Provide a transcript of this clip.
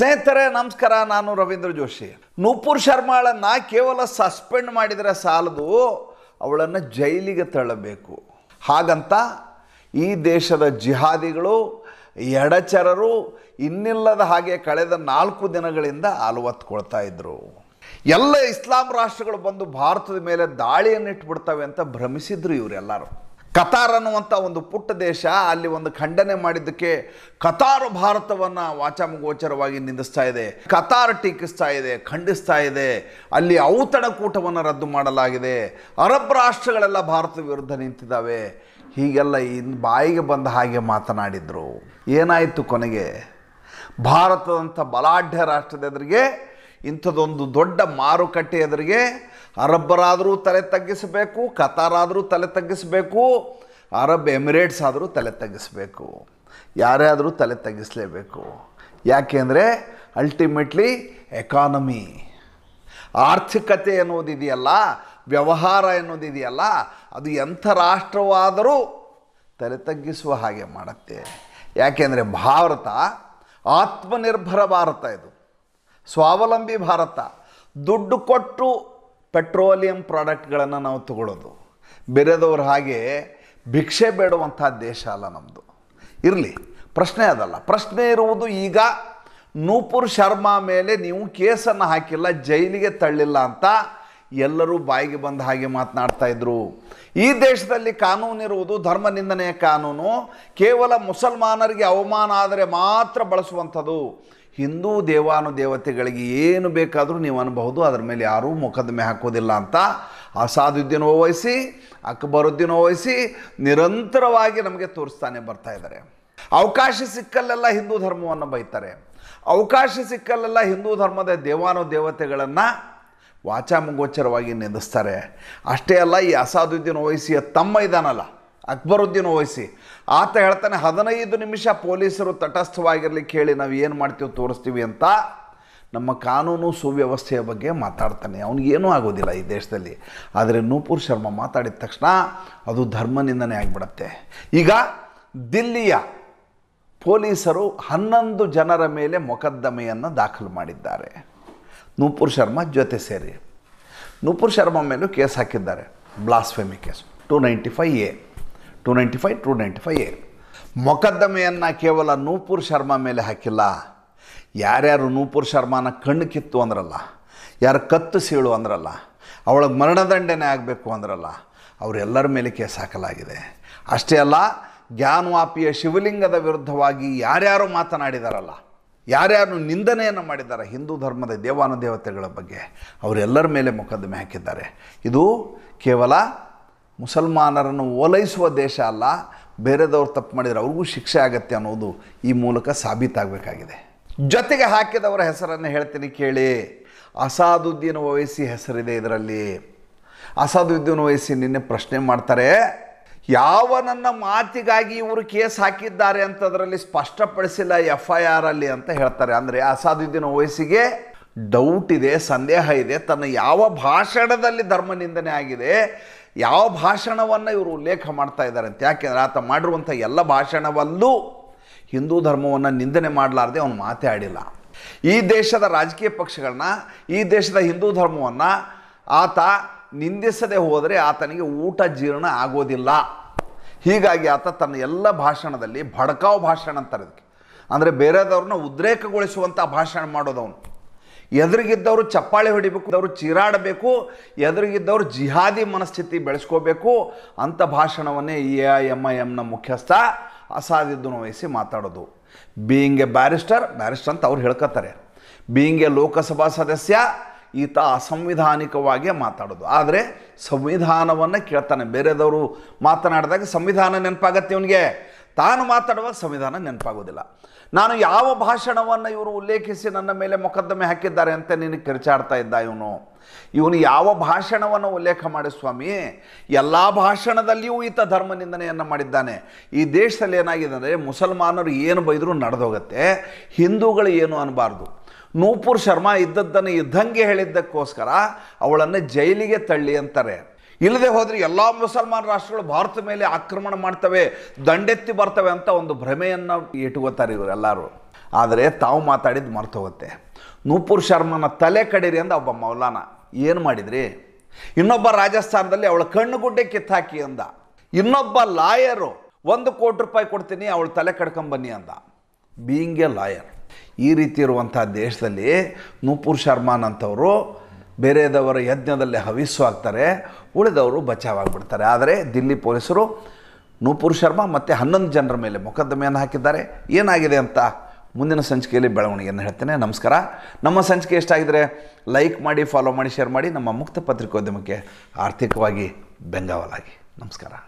ಸ್ನೇಹಿತರೆ ನಮಸ್ಕಾರ ನಾನು ರವೀಂದ್ರ ಜೋಶಿ ನೂಪುರ್ ಶರ್ಮಾಳನ್ನು ಕೇವಲ ಸಸ್ಪೆಂಡ್ ಮಾಡಿದರೆ ಸಾಲದು ಅವಳನ್ನು ಜೈಲಿಗೆ ತಳ್ಳಬೇಕು ಹಾಗಂತ ಈ ದೇಶದ ಜಿಹಾದಿಗಳು ಎಡಚರರು ಇನ್ನಿಲ್ಲದ ಹಾಗೆ ಕಳೆದ ನಾಲ್ಕು ದಿನಗಳಿಂದ ಅಲವತ್ಕೊಳ್ತಾ ಇದ್ದರು ಎಲ್ಲ ಇಸ್ಲಾಂ ರಾಷ್ಟ್ರಗಳು ಬಂದು ಭಾರತದ ಮೇಲೆ ದಾಳಿಯನ್ನು ಇಟ್ಬಿಡ್ತವೆ ಅಂತ ಭ್ರಮಿಸಿದ್ರು ಇವರೆಲ್ಲರೂ ಕತಾರ್ ಅನ್ನುವಂಥ ಒಂದು ಪುಟ್ಟ ದೇಶ ಅಲ್ಲಿ ಒಂದು ಖಂಡನೆ ಮಾಡಿದ್ದಕ್ಕೆ ಕತಾರ್ ಭಾರತವನ್ನು ವಾಚಾಮಗೋಚರವಾಗಿ ನಿಂದಿಸ್ತಾ ಇದೆ ಕತಾರ್ ಟೀಕಿಸ್ತಾ ಇದೆ ಖಂಡಿಸ್ತಾ ಇದೆ ಅಲ್ಲಿ ಔತಣಕೂಟವನ್ನು ರದ್ದು ಮಾಡಲಾಗಿದೆ ಅರಬ್ ರಾಷ್ಟ್ರಗಳೆಲ್ಲ ಭಾರತದ ವಿರುದ್ಧ ನಿಂತಿದ್ದಾವೆ ಹೀಗೆಲ್ಲ ಇನ್ನು ಬಾಯಿಗೆ ಬಂದ ಹಾಗೆ ಮಾತನಾಡಿದರು ಏನಾಯಿತು ಕೊನೆಗೆ ಭಾರತದಂಥ ಬಲಾಢ್ಯ ರಾಷ್ಟ್ರದ ಎದುರಿಗೆ ಇಂಥದೊಂದು ದೊಡ್ಡ ಮಾರುಕಟ್ಟೆ ಎದುರಿಗೆ ಅರಬ್ಬರಾದರೂ ತಲೆ ತಗ್ಗಿಸಬೇಕು ಕತಾರಾದರೂ ತಲೆ ತಗ್ಗಿಸಬೇಕು ಅರಬ್ ಎಮಿರೇಟ್ಸ್ ಆದರೂ ತಲೆ ತಗ್ಗಿಸಬೇಕು ಯಾರೇ ಆದರೂ ತಲೆ ತಗ್ಗಿಸಲೇಬೇಕು ಯಾಕೆಂದರೆ ಅಲ್ಟಿಮೇಟ್ಲಿ ಎಕಾನಮಿ ಆರ್ಥಿಕತೆ ಅನ್ನೋದಿದೆಯಲ್ಲ ವ್ಯವಹಾರ ಎನ್ನುವುದಿದೆಯಲ್ಲ ಅದು ಎಂಥ ರಾಷ್ಟ್ರವಾದರೂ ತಲೆ ತಗ್ಗಿಸುವ ಹಾಗೆ ಮಾಡುತ್ತೆ ಯಾಕೆಂದರೆ ಭಾರತ ಆತ್ಮನಿರ್ಭರ ಭಾರತ ಇದು ಸ್ವಾವಲಂಬಿ ಭಾರತ ದುಡ್ಡು ಕೊಟ್ಟು ಪೆಟ್ರೋಲಿಯಂ ಪ್ರಾಡಕ್ಟ್ಗಳನ್ನು ನಾವು ತಗೊಳ್ಳೋದು ಬೇರೆದವ್ರ ಹಾಗೆ ಭಿಕ್ಷೆ ಬೇಡುವಂಥ ದೇಶ ಅಲ್ಲ ನಮ್ಮದು ಇರಲಿ ಪ್ರಶ್ನೆ ಅದಲ್ಲ ಪ್ರಶ್ನೆ ಇರುವುದು ಈಗ ನೂಪುರ್ ಶರ್ಮಾ ಮೇಲೆ ನೀವು ಕೇಸನ್ನು ಹಾಕಿಲ್ಲ ಜೈಲಿಗೆ ತಳ್ಳಿಲ್ಲ ಅಂತ ಎಲ್ಲರೂ ಬಾಯಿಗೆ ಬಂದ ಹಾಗೆ ಮಾತನಾಡ್ತಾ ಇದ್ರು ಈ ದೇಶದಲ್ಲಿ ಕಾನೂನಿರುವುದು ಧರ್ಮ ನಿಂದನೆಯ ಕಾನೂನು ಕೇವಲ ಮುಸಲ್ಮಾನರಿಗೆ ಅವಮಾನ ಆದರೆ ಮಾತ್ರ ಬಳಸುವಂಥದ್ದು ಹಿಂದೂ ದೇವಾನುದೇವತೆಗಳಿಗೆ ಏನು ಬೇಕಾದರೂ ನೀವು ಅನ್ಬಹುದು ಅದರ ಮೇಲೆ ಯಾರೂ ಮೊಕದ್ದಮೆ ಹಾಕೋದಿಲ್ಲ ಅಂತ ಅಸಾದುದ್ದೀನ್ ಓವಹಿಸಿ ಅಕ್ಬರುದ್ದೀನ್ ವಹಿಸಿ ನಿರಂತರವಾಗಿ ನಮಗೆ ತೋರಿಸ್ತಾನೆ ಬರ್ತಾ ಇದ್ದಾರೆ ಅವಕಾಶ ಸಿಕ್ಕಲ್ಲೆಲ್ಲ ಹಿಂದೂ ಧರ್ಮವನ್ನು ಬೈತಾರೆ ಅವಕಾಶ ಸಿಕ್ಕಲ್ಲೆಲ್ಲ ಹಿಂದೂ ಧರ್ಮದ ದೇವಾನುದೇವತೆಗಳನ್ನು ವಾಚಾಮಗೋಚರವಾಗಿ ನಿಂದಿಸ್ತಾರೆ ಅಷ್ಟೇ ಅಲ್ಲ ಈ ಅಸಾದುದ್ದೀನ್ ಓವೈಸಿಯ ತಮ್ಮ ಇದಾನಲ್ಲ ಅಕ್ಬರುದ್ದೀನ್ ಓವೈಸಿ ಆತ ಹೇಳ್ತಾನೆ ಹದಿನೈದು ನಿಮಿಷ ಪೊಲೀಸರು ತಟಸ್ಥವಾಗಿರ್ಲಿಕ್ಕೆ ಹೇಳಿ ನಾವು ಏನು ಮಾಡ್ತೀವಿ ತೋರಿಸ್ತೀವಿ ಅಂತ ನಮ್ಮ ಕಾನೂನು ಸುವ್ಯವಸ್ಥೆಯ ಬಗ್ಗೆ ಮಾತಾಡ್ತಾನೆ ಅವನಿಗೇನೂ ಆಗೋದಿಲ್ಲ ಈ ದೇಶದಲ್ಲಿ ಆದರೆ ನೂಪುರ್ ಶರ್ಮಾ ಮಾತಾಡಿದ ತಕ್ಷಣ ಅದು ಧರ್ಮನಿಂದನೇ ಆಗಿಬಿಡತ್ತೆ ಈಗ ದಿಲ್ಲಿಯ ಪೊಲೀಸರು ಹನ್ನೊಂದು ಜನರ ಮೇಲೆ ಮೊಕದ್ದಮೆಯನ್ನು ದಾಖಲು ಮಾಡಿದ್ದಾರೆ ನೂಪುರ್ ಶರ್ಮಾ ಜೊತೆ ಸೇರಿ ನೂಪುರ್ ಶರ್ಮಾ ಮೇಲೂ ಕೇಸ್ ಹಾಕಿದ್ದಾರೆ blasphemy case two ninety five A two ninety five two ninety five ಮೊಕದ್ದಮೆಯನ್ನು ಕೇವಲ ನೂಪುರ್ ಶರ್ಮಾ ಮೇಲೆ ಹಾಕಿಲ್ಲ ಯಾರ್ಯಾರು ನೂಪುರ್ ಶರ್ಮಾನ ಕಣ್ಣು ಕಿತ್ತು ಅಂದ್ರಲ್ಲ ಯಾರು ಕತ್ತು ಸೀಳು ಅಂದ್ರಲ್ಲ ಅವಳಿಗೆ ಮರಣದಂಡನೆ ಆಗಬೇಕು ಅಂದ್ರಲ್ಲ ಅವರೆಲ್ಲರ ಮೇಲೆ ಕೇಸ್ ಹಾಕಲಾಗಿದೆ ಅಷ್ಟೇ ಅಲ್ಲ ಜ್ಞಾನವಾಪಿಯ ಶಿವಲಿಂಗದ ವಿರುದ್ಧವಾಗಿ ಯಾರ್ಯಾರು ಮಾತನಾಡಿದಾರಲ್ಲ ಯಾರ್ಯಾರು ನಿಂದನೆಯನ್ನು ಮಾಡಿದ್ದಾರೆ ಹಿಂದೂ ಧರ್ಮದ ದೇವಾನುದೇವತೆಗಳ ಬಗ್ಗೆ ಅವರೆಲ್ಲರ ಮೇಲೆ ಮೊಕದ್ದಮೆ ಹಾಕಿದ್ದಾರೆ ಇದು ಕೇವಲ ಮುಸಲ್ಮಾನರನ್ನು ಓಲೈಸುವ ದೇಶ ಅಲ್ಲ ಬೇರೆದವ್ರು ತಪ್ಪು ಮಾಡಿದರೆ ಅವ್ರಿಗೂ ಶಿಕ್ಷೆ ಆಗತ್ತೆ ಅನ್ನೋದು ಈ ಮೂಲಕ ಸಾಬೀತಾಗಬೇಕಾಗಿದೆ ಜೊತೆಗೆ ಹಾಕಿದವರ ಹೆಸರನ್ನು ಹೇಳ್ತೀನಿ ಕೇಳಿ ಅಸಾದುದ್ದೀನ್ ವಯಸ್ಸಿ ಹೆಸರಿದೆ ಇದರಲ್ಲಿ ಅಸಾದುದ್ದೀನ್ ವಯಸ್ಸಿ ನಿನ್ನೆ ಪ್ರಶ್ನೆ ಮಾಡ್ತಾರೆ ಯಾವ ನನ್ನ ಮಾತಿಗಾಗಿ ಇವರು ಕೇಸ್ ಹಾಕಿದ್ದಾರೆ ಅಂತದರಲ್ಲಿ ಸ್ಪಷ್ಟಪಡಿಸಿಲ್ಲ ಎಫ್ ಐ ಆರ್ ಅಲ್ಲಿ ಅಂತ ಹೇಳ್ತಾರೆ ಅಂದರೆ ಅಸಾದುದ್ದೀನ್ ವಯಸ್ಸಿಗೆ ಡೌಟ್ ಇದೆ ಸಂದೇಹ ಇದೆ ತನ್ನ ಯಾವ ಭಾಷಣದಲ್ಲಿ ಧರ್ಮ ನಿಂದನೆ ಆಗಿದೆ ಯಾವ ಭಾಷಣವನ್ನು ಇವರು ಉಲ್ಲೇಖ ಮಾಡ್ತಾ ಇದ್ದಾರೆ ಅಂತ ಯಾಕೆಂದರೆ ಆತ ಮಾಡಿರುವಂಥ ಎಲ್ಲ ಭಾಷಣವಲ್ಲೂ ಹಿಂದೂ ಧರ್ಮವನ್ನು ನಿಂದನೆ ಮಾಡಲಾರ್ದೆ ಅವನು ಮಾತಾಡಿಲ್ಲ ಈ ದೇಶದ ರಾಜಕೀಯ ಪಕ್ಷಗಳನ್ನ ಈ ದೇಶದ ಹಿಂದೂ ಧರ್ಮವನ್ನು ಆತ ನಿಂದಿಸದೆ ಹೋದರೆ ಆತನಿಗೆ ಊಟ ಜೀರ್ಣ ಆಗೋದಿಲ್ಲ ಹೀಗಾಗಿ ಆತ ತನ್ನ ಎಲ್ಲ ಭಾಷಣದಲ್ಲಿ ಭಡ್ಕಾವ್ ಭಾಷಣ ಅಂತಾರೆ ಅದಕ್ಕೆ ಅಂದರೆ ಬೇರೆದವ್ರನ್ನ ಉದ್ರೇಕಗೊಳಿಸುವಂಥ ಭಾಷಣ ಮಾಡೋದವನು ಎದುರಿಗಿದ್ದವರು ಚಪ್ಪಾಳೆ ಹೊಡಿಬೇಕು ಅವರು ಚೀರಾಡಬೇಕು ಎದುರಿಗಿದ್ದವರು ಜಿಹಾದಿ ಮನಸ್ಥಿತಿ ಬೆಳೆಸ್ಕೋಬೇಕು ಅಂತ ಭಾಷಣವನ್ನೇ ಎ ಐ ಎಮ್ ಐ ಎಮ್ನ ಮುಖ್ಯಸ್ಥ ಅಸಾದಿದ್ದನ್ನು ವಹಿಸಿ ಮಾತಾಡೋದು ಬೀಯಿಂಗ್ ಎ ಬ್ಯಾರಿಸ್ಟರ್ ಬ್ಯಾರಿಸ್ಟರ್ ಅಂತ ಅವ್ರು ಹೇಳ್ಕೊತಾರೆ ಬೀಯಿಂಗ್ ಎ ಲೋಕಸಭಾ ಸದಸ್ಯ ಈತ ಅಸಂವಿಧಾನಿಕವಾಗಿಯೇ ಮಾತಾಡೋದು ಆದರೆ ಸಂವಿಧಾನವನ್ನು ಕೇಳ್ತಾನೆ ಬೇರೆದವರು ಮಾತನಾಡಿದಾಗ ಸಂವಿಧಾನ ನೆನಪಾಗತ್ತೆ ಇವನಿಗೆ ತಾನು ಮಾತಾಡುವಾಗ ಸಂವಿಧಾನ ನೆನಪಾಗೋದಿಲ್ಲ ನಾನು ಯಾವ ಭಾಷಣವನ್ನು ಇವರು ಉಲ್ಲೇಖಿಸಿ ನನ್ನ ಮೇಲೆ ಮೊಕದ್ದಮೆ ಹಾಕಿದ್ದಾರೆ ಅಂತ ನಿನಗೆ ಕಿರಿಚಾಡ್ತಾ ಇದ್ದ ಇವನು ಇವನು ಯಾವ ಭಾಷಣವನ್ನು ಉಲ್ಲೇಖ ಮಾಡಿ ಸ್ವಾಮಿ ಎಲ್ಲ ಭಾಷಣದಲ್ಲಿಯೂ ಈತ ಧರ್ಮ ನಿಂದನೆಯನ್ನು ಮಾಡಿದ್ದಾನೆ ಈ ದೇಶದಲ್ಲಿ ಏನಾಗಿದೆ ಅಂದರೆ ಮುಸಲ್ಮಾನರು ಏನು ಬೈದರೂ ನಡೆದೋಗತ್ತೆ ಹಿಂದೂಗಳು ಏನು ಅನ್ನಬಾರ್ದು ನೂಪುರ್ ಶರ್ಮಾ ಇದ್ದದ್ದನ್ನು ಇದ್ದಂಗೆ ಹೇಳಿದ್ದಕ್ಕೋಸ್ಕರ ಅವಳನ್ನು ಜೈಲಿಗೆ ತಳ್ಳಿ ಅಂತಾರೆ ಇಲ್ಲದೆ ಹೋದರೆ ಎಲ್ಲ ಮುಸಲ್ಮಾನ್ ರಾಷ್ಟ್ರಗಳು ಭಾರತ ಮೇಲೆ ಆಕ್ರಮಣ ಮಾಡ್ತವೆ ದಂಡೆತ್ತಿ ಬರ್ತವೆ ಅಂತ ಒಂದು ಭ್ರಮೆಯನ್ನು ಇಟ್ಕೋತಾರೆ ಎಲ್ಲರೂ ಆದರೆ ತಾವು ಮಾತಾಡಿದ್ದು ಮರ್ತು ಹೋಗುತ್ತೆ ನೂಪುರ್ ಶರ್ಮನ ತಲೆ ಕಡೀರಿ ಅಂದ ಒಬ್ಬ ಮೌಲಾನ ಏನು ಮಾಡಿದ್ರಿ ಇನ್ನೊಬ್ಬ ರಾಜಸ್ಥಾನದಲ್ಲಿ ಅವಳ ಕಣ್ಣುಗುಡ್ಡೆ ಕಿತ್ತಾಕಿ ಅಂದ ಇನ್ನೊಬ್ಬ ಲಾಯರು ಒಂದು ಕೋಟಿ ರೂಪಾಯಿ ಕೊಡ್ತೀನಿ ಅವಳ ತಲೆ ಕಡ್ಕೊಂಬನ್ನಿ ಅಂದ ಬೀಯಿಂಗ್ ಎ ಲಾಯರ್ ಈ ರೀತಿ ಇರುವಂಥ ದೇಶದಲ್ಲಿ ನೂಪುರ್ ಶರ್ಮಾನ್ ಅಂತವರು ಬೇರೆಯದವರ ಯಜ್ಞದಲ್ಲಿ ಹವಿಸ್ಸು ಆಗ್ತಾರೆ ಉಳಿದವರು ಬಚಾವಾಗ್ಬಿಡ್ತಾರೆ ಆದರೆ ದಿಲ್ಲಿ ಪೊಲೀಸರು ನೂಪುರ್ ಶರ್ಮಾ ಮತ್ತು ಹನ್ನೊಂದು ಜನರ ಮೇಲೆ ಮೊಕದ್ದಮೆಯನ್ನು ಹಾಕಿದ್ದಾರೆ ಏನಾಗಿದೆ ಅಂತ ಮುಂದಿನ ಸಂಚಿಕೆಯಲ್ಲಿ ಬೆಳವಣಿಗೆಯನ್ನು ಹೇಳ್ತೇನೆ ನಮಸ್ಕಾರ ನಮ್ಮ ಸಂಚಿಕೆ ಎಷ್ಟಾಗಿದ್ದರೆ ಲೈಕ್ ಮಾಡಿ ಫಾಲೋ ಮಾಡಿ ಶೇರ್ ಮಾಡಿ ನಮ್ಮ ಮುಕ್ತ ಪತ್ರಿಕೋದ್ಯಮಕ್ಕೆ ಆರ್ಥಿಕವಾಗಿ ಬೆಂಗಾವಲಾಗಿ ನಮಸ್ಕಾರ